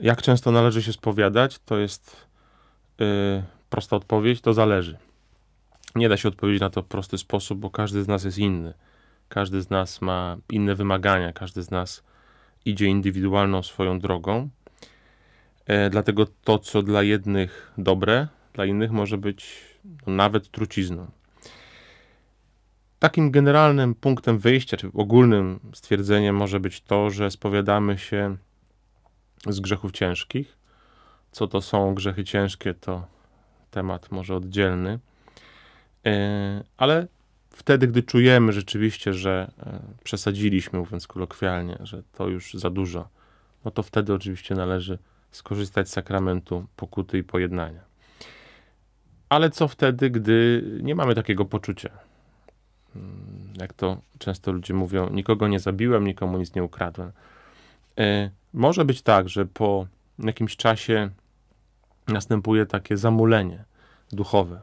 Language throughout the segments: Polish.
Jak często należy się spowiadać? To jest yy, prosta odpowiedź, to zależy. Nie da się odpowiedzieć na to w prosty sposób, bo każdy z nas jest inny. Każdy z nas ma inne wymagania, każdy z nas idzie indywidualną swoją drogą. E, dlatego to, co dla jednych dobre, dla innych może być no, nawet trucizną. Takim generalnym punktem wyjścia, czy ogólnym stwierdzeniem może być to, że spowiadamy się z grzechów ciężkich. Co to są grzechy ciężkie, to temat może oddzielny. E, ale wtedy, gdy czujemy rzeczywiście, że e, przesadziliśmy, mówiąc kolokwialnie, że to już za dużo, no to wtedy oczywiście należy skorzystać z sakramentu pokuty i pojednania. Ale co wtedy, gdy nie mamy takiego poczucia? Mm, jak to często ludzie mówią, nikogo nie zabiłem, nikomu nic nie ukradłem. E, może być tak, że po jakimś czasie następuje takie zamulenie duchowe.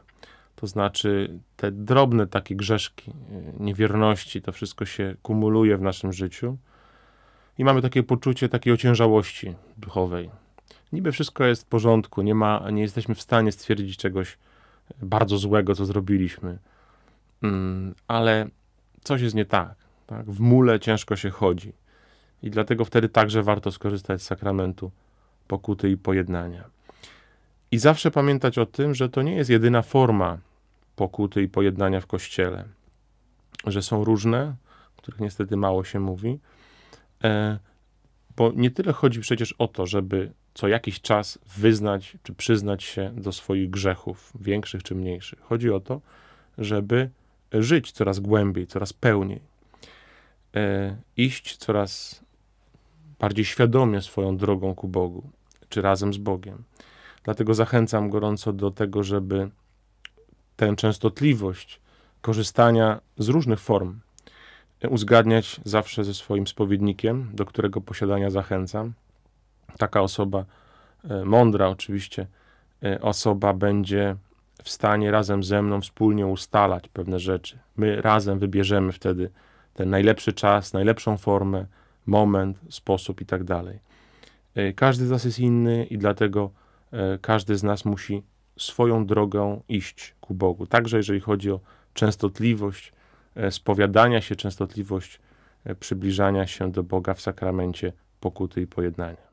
To znaczy, te drobne takie grzeszki, y, niewierności, to wszystko się kumuluje w naszym życiu i mamy takie poczucie takiej ociężałości duchowej. Niby wszystko jest w porządku, nie, ma, nie jesteśmy w stanie stwierdzić czegoś y, bardzo złego, co zrobiliśmy, mm, ale coś jest nie tak, tak? W mule ciężko się chodzi. I dlatego wtedy także warto skorzystać z sakramentu pokuty i pojednania. I zawsze pamiętać o tym, że to nie jest jedyna forma pokuty i pojednania w kościele, że są różne, o których niestety mało się mówi, e, bo nie tyle chodzi przecież o to, żeby co jakiś czas wyznać czy przyznać się do swoich grzechów, większych czy mniejszych. Chodzi o to, żeby żyć coraz głębiej, coraz pełniej, e, iść coraz bardziej świadomie swoją drogą ku Bogu, czy razem z Bogiem. Dlatego zachęcam gorąco do tego, żeby tę częstotliwość korzystania z różnych form uzgadniać zawsze ze swoim spowiednikiem, do którego posiadania zachęcam. Taka osoba, e, mądra oczywiście, e, osoba będzie w stanie razem ze mną wspólnie ustalać pewne rzeczy. My razem wybierzemy wtedy ten najlepszy czas, najlepszą formę, moment, sposób i tak dalej. E, każdy z nas jest inny i dlatego e, każdy z nas musi swoją drogą iść ku Bogu. Także jeżeli chodzi o częstotliwość e, spowiadania się, częstotliwość przybliżania się do Boga w sakramencie pokuty i pojednania.